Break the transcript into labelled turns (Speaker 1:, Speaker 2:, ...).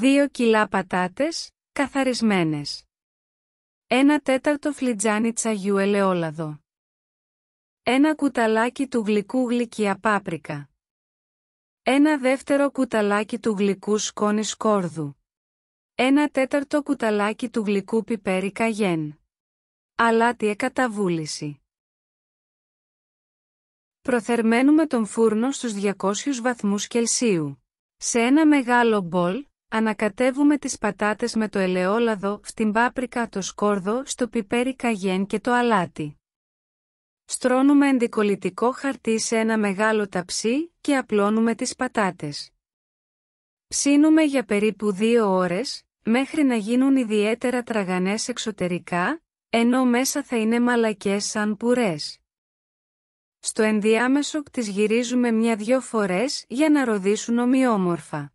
Speaker 1: 2 κιλά πατάτες, καθαρισμένες. Ένα τέταρτο φλιτζάνι τσαγιού ελαιόλαδο. Ένα κουταλάκι του γλυκού γλυκιά πάπρικα. Ένα δεύτερο κουταλάκι του γλυκού σκόνης σκόρδου. Ένα τέταρτο κουταλάκι του γλυκού πιπέρι καγιέν. Αλάτι εκαταβούληση. Προθερμαίνουμε τον φούρνο στους 200 βαθμούς Κελσίου. Σε ένα μεγάλο μπολ, Ανακατεύουμε τις πατάτες με το ελαιόλαδο, στην πάπρικα, το σκόρδο, στο πιπέρι καγιέν και το αλάτι. Στρώνουμε ενδικολητικό χαρτί σε ένα μεγάλο ταψί και απλώνουμε τις πατάτες. Ψήνουμε για περίπου δύο ώρες, μέχρι να γίνουν ιδιαίτερα τραγανές εξωτερικά, ενώ μέσα θα είναι μαλακές σαν πουρές. Στο ενδιάμεσο τις γυρίζουμε μια-δυο φορές για να ροδίσουν ομοιόμορφα.